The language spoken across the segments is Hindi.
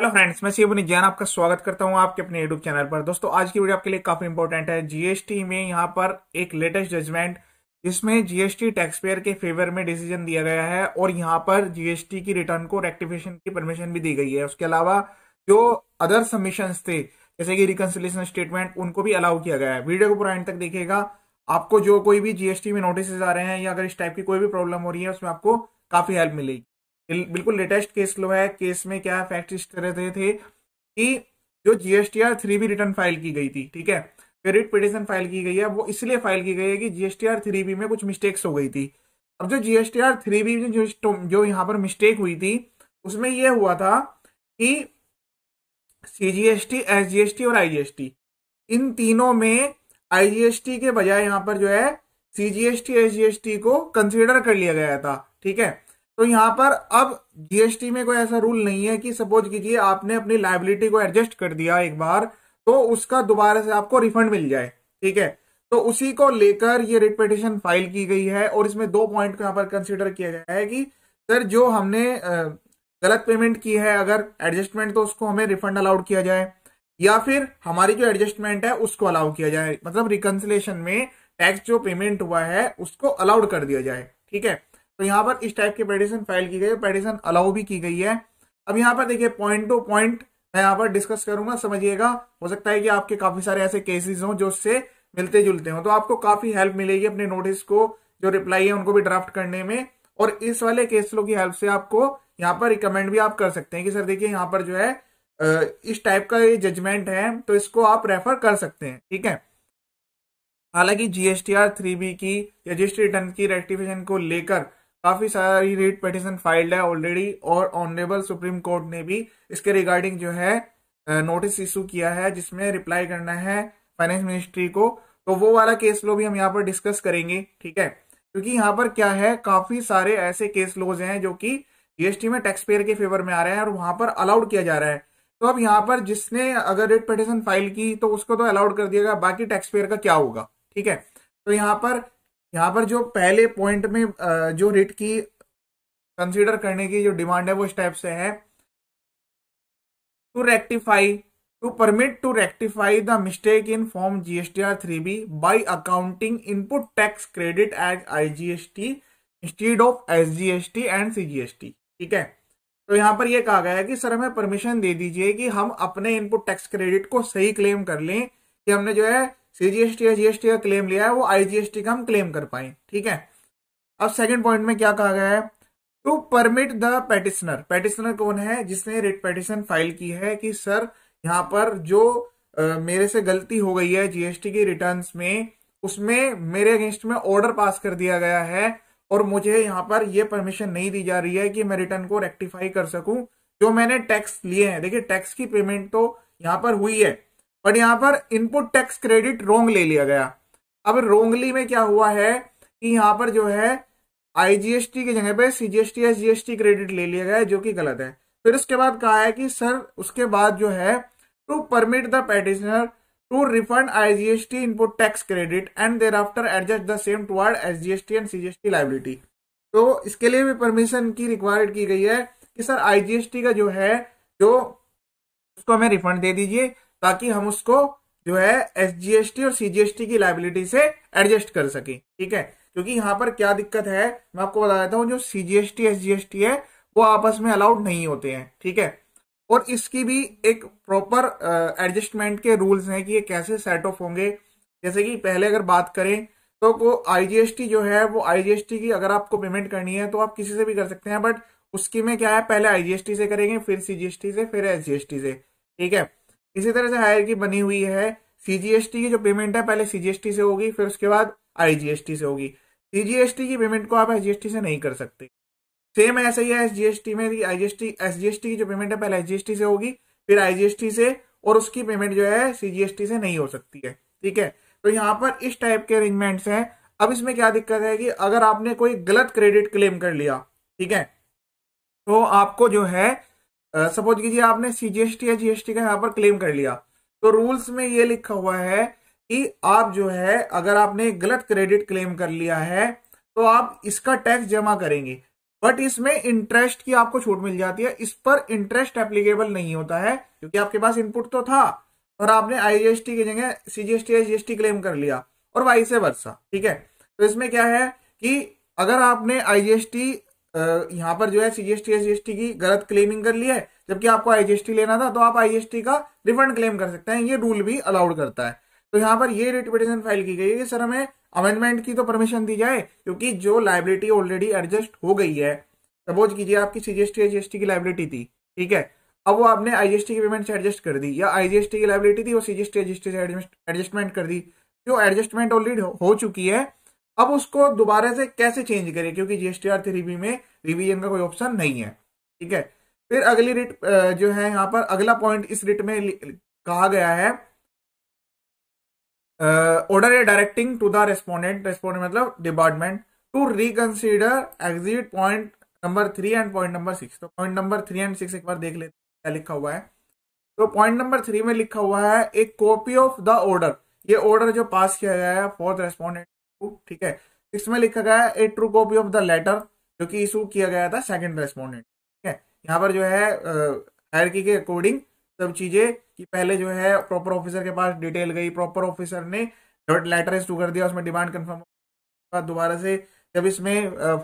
हेलो फ्रेंड्स मैं शिवनी ज्ञान आपका स्वागत करता हूं आपके अपने यूट्यूब चैनल पर दोस्तों आज की वीडियो आपके लिए काफी इंपॉर्टेंट है जीएसटी में यहां पर एक लेटेस्ट जजमेंट जिसमें जीएसटी टैक्सपेयर के फेवर में डिसीजन दिया गया है और यहां पर जीएसटी की रिटर्न को रेक्टिफिकेशन की परमिशन भी दी गई है उसके अलावा जो अदर सबमिशन थे जैसे कि रिकन्सिलेशन स्टेटमेंट उनको भी अलाउ किया गया है वीडियो को पूरा एंड तक देखिएगा आपको जो कोई भी जीएसटी में नोटिस आ रहे हैं या अगर इस टाइप की कोई भी प्रॉब्लम हो रही है उसमें आपको काफी हेल्प मिलेगी बिल्कुल लेटेस्ट केस लो है केस में क्या फैक्ट इस तरह से थे कि जो जीएसटीआर थ्री भी रिटर्न फाइल की गई थी ठीक है क्रेडिट रिट पिटिशन फाइल की गई है वो इसलिए फाइल की गई है कि जीएसटीआर थ्री बी में कुछ मिस्टेक्स हो गई थी अब जो जीएसटीआर थ्री बी में जो जो यहाँ पर मिस्टेक हुई थी उसमें यह हुआ था कि C G S T S G S T और आई जी एस टी इन तीनों में आई जी एस टी के बजाय यहाँ पर जो है C G S T S G S T को कंसिडर कर लिया गया था ठीक है तो यहां पर अब जीएसटी में कोई ऐसा रूल नहीं है कि सपोज कीजिए आपने अपनी लाइबिलिटी को एडजस्ट कर दिया एक बार तो उसका दोबारा से आपको रिफंड मिल जाए ठीक है तो उसी को लेकर ये रिट पिटिशन फाइल की गई है और इसमें दो पॉइंट को यहां पर कंसिडर किया गया है कि सर जो हमने गलत पेमेंट की है अगर एडजस्टमेंट तो उसको हमें रिफंड अलाउड किया जाए या फिर हमारी जो एडजस्टमेंट है उसको अलाउ किया जाए मतलब रिकन्सिलेशन में टैक्स जो पेमेंट हुआ है उसको अलाउड कर दिया जाए ठीक है तो यहाँ पर इस टाइप की पेटिशन फाइल की गई है पेटिशन अलाउ भी की गई है अब यहाँ पर देखिए पॉइंट टू पॉइंट मैं यहाँ पर डिस्कस करूंगा समझिएगा हो सकता है कि आपके काफी सारे ऐसे केसेस हों जो उससे मिलते जुलते हों तो आपको काफी हेल्प मिलेगी अपने नोटिस को जो रिप्लाई है उनको भी ड्राफ्ट करने में और इस वाले केस लो की हेल्प से आपको यहाँ पर रिकमेंड भी आप कर सकते हैं कि सर देखिए यहाँ पर जो है इस टाइप का ये जजमेंट है तो इसको आप रेफर कर सकते हैं ठीक है हालांकि जीएसटीआर थ्री बी की रजिस्ट्री रिटर्न की रेक्टिफिकेशन को लेकर काफी सारी रेट पिटिशन फाइल्ड है ऑलरेडी और ऑनरेबल सुप्रीम कोर्ट ने भी इसके रिगार्डिंग जो है नोटिस इशू किया है जिसमें रिप्लाई करना है फाइनेंस मिनिस्ट्री को तो वो वाला केस लो भी हम यहाँ पर डिस्कस करेंगे ठीक है क्योंकि यहाँ पर क्या है काफी सारे ऐसे केस लोज हैं जो कि जीएसटी में टैक्स पेयर के फेवर में आ रहे हैं और वहां पर अलाउड किया जा रहा है तो अब यहाँ पर जिसने अगर रेट पिटिशन फाइल की तो उसको तो अलाउड कर दिया गया बाकी टैक्स पेयर का क्या होगा ठीक है तो यहाँ पर यहाँ पर जो पहले पॉइंट में जो रिट की कंसीडर करने की जो डिमांड है वो स्टेप से है to rectify to permit to rectify the mistake in form GSTR three B by accounting input tax credit as IGST instead of SGST and CGST ठीक है तो यहां पर यह कहा गया है कि सर हमें परमिशन दे दीजिए कि हम अपने इनपुट टैक्स क्रेडिट को सही क्लेम कर लें कि हमने जो है सीजीएसटी या जीएसटी का क्लेम लिया है वो आईजीएसटी का हम क्लेम कर पाए ठीक है अब सेकंड पॉइंट में क्या कहा गया है to permit the petitioner petitioner कौन है जिसने रिट पेटिशन फाइल की है कि सर यहाँ पर जो आ, मेरे से गलती हो गई है जीएसटी की रिटर्न में उसमें मेरे अगेंस्ट में ऑर्डर पास कर दिया गया है और मुझे यहाँ पर यह परमिशन नहीं दी जा रही है कि मैं रिटर्न को रेक्टिफाई कर सकूं जो मैंने टैक्स लिए हैं देखिए टैक्स की पेमेंट तो यहाँ पर हुई है बट यहां पर इनपुट टैक्स क्रेडिट रोंग ले लिया गया अब रोंगली में क्या हुआ है कि यहां पर जो है आईजीएसटी की जगह पे सीजीएसटी एस क्रेडिट ले लिया गया है जो कि गलत है फिर उसके बाद कहा है कि सर उसके बाद जो है to permit the petitioner to refund IGST input tax credit and thereafter adjust the same toward SGST and CGST liability तो इसके लिए भी परमिशन की रिक्वायर्ड की गई है कि सर आईजीएसटी का जो है जो उसको हमें रिफंड दे दीजिए ताकि हम उसको जो है एस और सीजीएसटी की लाइबिलिटी से एडजस्ट कर सके ठीक है क्योंकि यहां पर क्या दिक्कत है मैं आपको बता देता हूं जो सीजीएसटी एसजीएसटी है वो आपस में अलाउड नहीं होते हैं ठीक है और इसकी भी एक प्रॉपर एडजस्टमेंट के रूल्स हैं कि ये कैसे सेट ऑफ होंगे जैसे कि पहले अगर बात करें तो वो आईजीएसटी जो है वो आईजीएसटी की अगर आपको पेमेंट करनी है तो आप किसी से भी कर सकते हैं बट उसकी में क्या है पहले आईजीएसटी से करेंगे फिर सीजीएसटी से फिर एसजीएसटी से ठीक है इसी तरह से हायर की बनी हुई है सीजीएसटी की जो पेमेंट है पहले सीजीएसटी से होगी फिर उसके बाद आईजीएसटी से होगी सीजीएसटी की पेमेंट को आप एसजीएसटी से नहीं कर सकते सेम ऐसा ही है एसजीएसटी में आईजीएसटी एसजीएसटी की जो पेमेंट है पहले एसजीएसटी से होगी फिर आईजीएसटी से और उसकी पेमेंट जो है सीजीएसटी से नहीं हो सकती है ठीक है तो यहाँ पर इस टाइप के अरेंजमेंट है अब इसमें क्या दिक्कत है कि अगर आपने कोई गलत क्रेडिट क्लेम कर लिया ठीक है तो आपको जो है सपोज कीजिए आपने सीजीएसटी या जीएसटी का यहाँ पर क्लेम कर लिया तो रूल्स में ये लिखा हुआ है कि आप जो है अगर आपने गलत क्रेडिट क्लेम कर लिया है तो आप इसका टैक्स जमा करेंगे बट इसमें इंटरेस्ट की आपको छूट मिल जाती है इस पर इंटरेस्ट एप्लीकेबल नहीं होता है क्योंकि आपके पास इनपुट तो था और आपने आईजीएसटी की जगह सीजीएसटी या जीएसटी क्लेम कर लिया और से वर्षा ठीक है तो इसमें क्या है कि अगर आपने आईजीएसटी यहाँ पर जो है सीजीएसटी एसजीएसटी की गलत क्लेमिंग कर ली है जबकि आपको आईजीएसटी लेना था तो आप आईजीएसटी का रिफंड क्लेम कर सकते हैं ये रूल भी अलाउड करता है तो यहाँ पर ये रेट पिटिशन फाइल की गई है कि सर हमें अमेंडमेंट की तो परमिशन दी जाए क्योंकि जो लाइबिलिटी ऑलरेडी एडजस्ट हो गई है सपोज कीजिए आपकी सीजीएसटी एसजीएसटी की लाइबिलिटी थी ठीक है अब वो आपने आईजीएसटी की पेमेंट से एडजस्ट कर दी या आईजीएसटी की लाइबिलिटी थी वो सीजीएसटी एस से एडजस्टमेंट कर दी जो एडजस्टमेंट ऑलरेडी हो चुकी है अब उसको दोबारा से कैसे चेंज करें क्योंकि जीएसटी आर थ्री बी में रिविजन का कोई ऑप्शन नहीं है ठीक है फिर अगली रिट जो है यहां पर अगला पॉइंट इस रिट में कहा गया है order a directing to the respondent respondent मतलब department to reconsider exhibit point number three and point number six तो point number three and six एक बार देख लेते क्या लिखा हुआ है तो पॉइंट नंबर थ्री में लिखा हुआ है एक कॉपी ऑफ द ऑर्डर ये ऑर्डर जो पास किया गया है फॉर द रेस्पोंडेंट ठीक है सिक्स में लिखा गया है a true copy of the letter जो कि इशू किया गया था सेकंड रेस्पोंडेंट ठीक है यहाँ पर जो है की के अकॉर्डिंग सब चीजें कि पहले जो है प्रॉपर ऑफिसर के पास डिटेल गई प्रॉपर ऑफिसर ने लेटर इशू कर दिया उसमें डिमांड कन्फर्म दोबारा से जब इसमें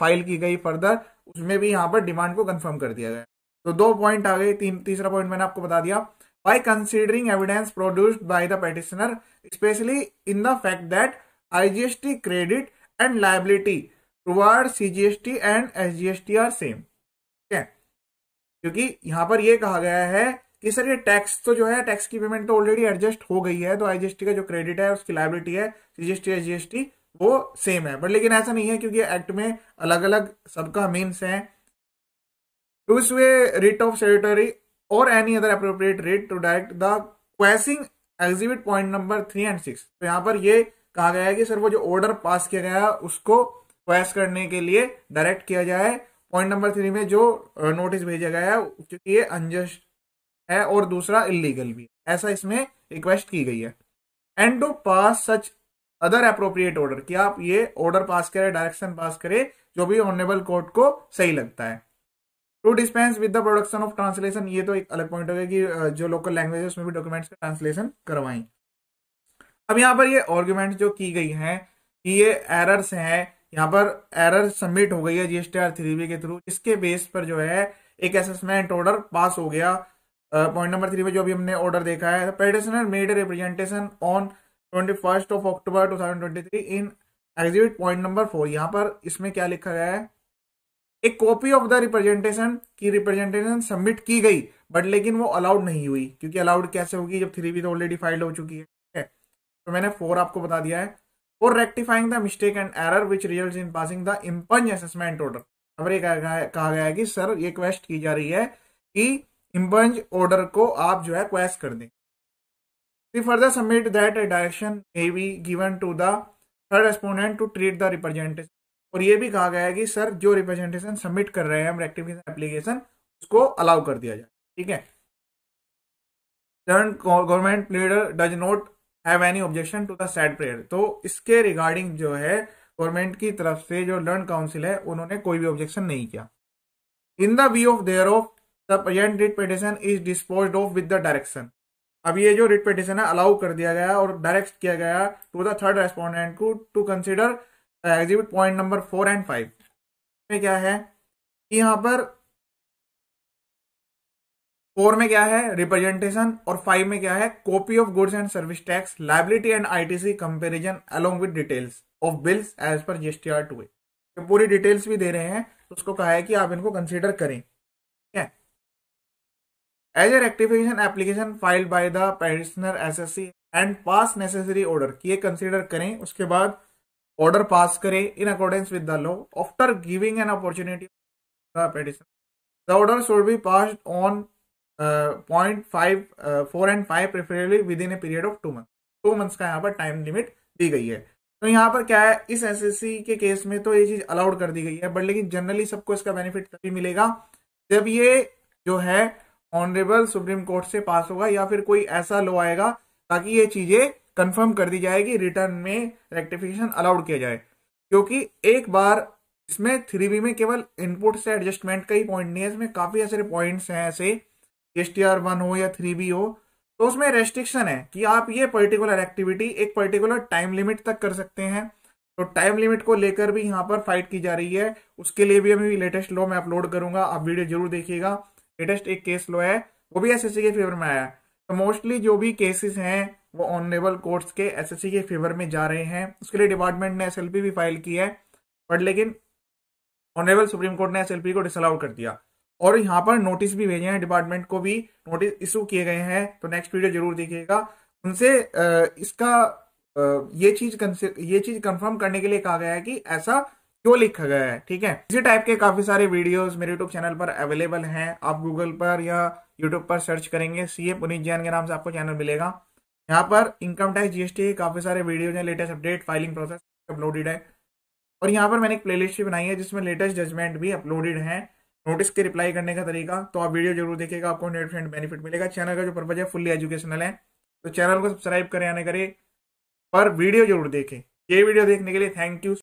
फाइल की गई फर्दर उसमें भी यहाँ पर डिमांड को कन्फर्म कर दिया गया तो दो पॉइंट आ गए तीन तीसरा पॉइंट मैंने आपको बता दिया by considering evidence produced by the petitioner specially in the fact that IGST credit and liability toward CGST and SGST are same. ठीक है क्योंकि यहां पर यह कहा गया है कि सर ये टैक्स तो जो है टैक्स की पेमेंट तो ऑलरेडी एडजस्ट हो गई है तो आईजीएसटी का जो क्रेडिट है उसकी लाइबिलिटी है सीजीएसटी एसजीएसटी वो सेम है बट लेकिन ऐसा नहीं है क्योंकि एक्ट में अलग अलग सबका मीन्स है टू तो वे रेट ऑफ सेटरी और any other appropriate writ to direct the quashing exhibit point number three and six तो यहां पर ये कहा गया है कि सर वो जो ऑर्डर पास किया गया उसको क्वेश करने के लिए डायरेक्ट किया जाए पॉइंट नंबर थ्री में जो नोटिस uh, भेजा गया है क्योंकि ये अनजस्ट है और दूसरा इलीगल भी ऐसा इसमें रिक्वेस्ट की गई है and to pass such other appropriate order कि आप ये ऑर्डर पास करें डायरेक्शन पास करें जो भी ऑनरेबल कोर्ट को सही लगता है to dispense with the production of translation ये तो एक अलग पॉइंट हो गया कि uh, जो लोकल लैंग्वेज है उसमें भी डॉक्यूमेंट्स का ट्रांसलेशन करवाएं अब यहाँ पर ये आर्ग्यूमेंट जो की गई है कि ये एरर्स हैं यहाँ पर एरर सबमिट हो गई है जीएसटी आर थ्री बी के थ्रू इसके बेस पर जो है एक असेसमेंट ऑर्डर पास हो गया पॉइंट नंबर थ्री में जो अभी हमने ऑर्डर देखा है petitioner made representation on twenty first of October two thousand twenty three in exhibit point number four यहाँ पर इसमें क्या लिखा गया है एक कॉपी ऑफ द रिप्रेजेंटेशन की रिप्रेजेंटेशन सबमिट की गई बट लेकिन वो अलाउड नहीं हुई क्योंकि अलाउड कैसे होगी जब थ्री बी तो ऑलरेडी फाइल हो चुकी है तो मैंने फोर आपको बता दिया है for rectifying the mistake and error which result in passing the impugned assessment order अब ये कहा गया है कि सर ये क्वेस्ट की जा रही है कि इम्पंज ऑर्डर को आप जो है क्वेस्ट कर दें further submit that direction may be given to the third respondent to treat the representation और ये भी कहा गया है कि सर जो रिप्रेजेंटेशन सबमिट कर रहे हैं हम रेक्टिफिकेशन एप्लीकेशन उसको अलाउ कर दिया जाए ठीक है government leader does not have any objection to the said prayer तो इसके रिगार्डिंग जो है गवर्नमेंट की तरफ से जो लर्न काउंसिल है उन्होंने कोई भी ऑब्जेक्शन नहीं किया in the view of there of the present writ petition is dispose of with the direction अब ये जो रिट पिटिशन है अलाउ कर दिया गया और डायरेक्ट किया गया टू द थर्ड रेस्पॉन्डेंट को to consider exhibit point number four and five में क्या है यहाँ पर फोर में क्या है रिप्रेजेंटेशन और फाइव में क्या है copy of goods and service tax liability and ITC comparison along with details of bills as per GSTR two A पूरी डिटेल्स भी दे रहे हैं तो उसको कहा है कि आप इनको कंसिडर करें ठीक है as a rectification application filed by the petitioner SSC and pass necessary order कि ये कंसिडर करें उसके बाद ऑर्डर पास करें in accordance with the law after giving an opportunity the petition the order should be pass on point five four and five preferably within a period of two month two months का यहाँ पर टाइम लिमिट दी गई है तो यहाँ पर क्या है इस एस सी के केस में तो ये चीज अलाउड कर दी गई है बट लेकिन जनरली सबको इसका बेनिफिट तभी मिलेगा जब ये जो है ऑनरेबल सुप्रीम कोर्ट से पास होगा या फिर कोई ऐसा लॉ आएगा ताकि ये चीजें कंफर्म कर दी जाएगी रिटर्न में रेक्टिफिकेशन अलाउड किया जाए क्योंकि एक बार इसमें थ्री बी में केवल इनपुट से एडजस्टमेंट का ही पॉइंट नहीं है इसमें काफी ऐसे पॉइंट्स हैं ऐसे एस टी आर वन हो या थ्री बी हो तो उसमें रेस्ट्रिक्शन है कि आप ये पर्टिकुलर एक्टिविटी एक पर्टिकुलर टाइम लिमिट तक कर सकते हैं तो टाइम लिमिट को लेकर भी यहाँ पर फाइट की जा रही है उसके लिए भी अभी लेटेस्ट लॉ मैं अपलोड करूंगा आप वीडियो जरूर देखिएगा लेटेस्ट एक केस लॉ है वो भी एसएससी के फेवर में आया है तो मोस्टली जो भी केसेस हैं वो ऑनरेबल कोर्ट्स के एसएससी के फेवर में जा रहे हैं उसके लिए डिपार्टमेंट ने एसएलपी भी फाइल की है बट लेकिन ऑनरेबल सुप्रीम कोर्ट ने एसएलपी को डिसअलाउ कर दिया और यहाँ पर नोटिस भी भेजे हैं डिपार्टमेंट को भी नोटिस इशू किए गए हैं तो नेक्स्ट वीडियो जरूर देखिएगा उनसे इसका ये चीज ये चीज कंफर्म करने के लिए कहा गया है कि ऐसा क्यों लिखा गया है ठीक है इसी टाइप के काफी सारे वीडियोस मेरे यूट्यूब चैनल पर अवेलेबल हैं आप गूगल पर या यूट्यूब पर सर्च करेंगे सीए पुनीत जैन के नाम से आपको चैनल मिलेगा यहाँ पर इनकम टैक्स जीएसटी काफी सारे वीडियोज हैं latest update filing process uploaded है और यहाँ पर मैंने एक प्ले भी बनाई है जिसमें लेटेस्ट जजमेंट भी अपलोडेड है नोटिस के रिप्लाई करने का तरीका तो आप वीडियो जरूर देखेगा आपको हंड्रेड परसेंट बेनिफिट मिलेगा चैनल का जो पर्पज है फुल्ली एजुकेशनल है तो चैनल को सब्सक्राइब करें या ना करें पर वीडियो जरूर देखें ये वीडियो देखने के लिए थैंक यू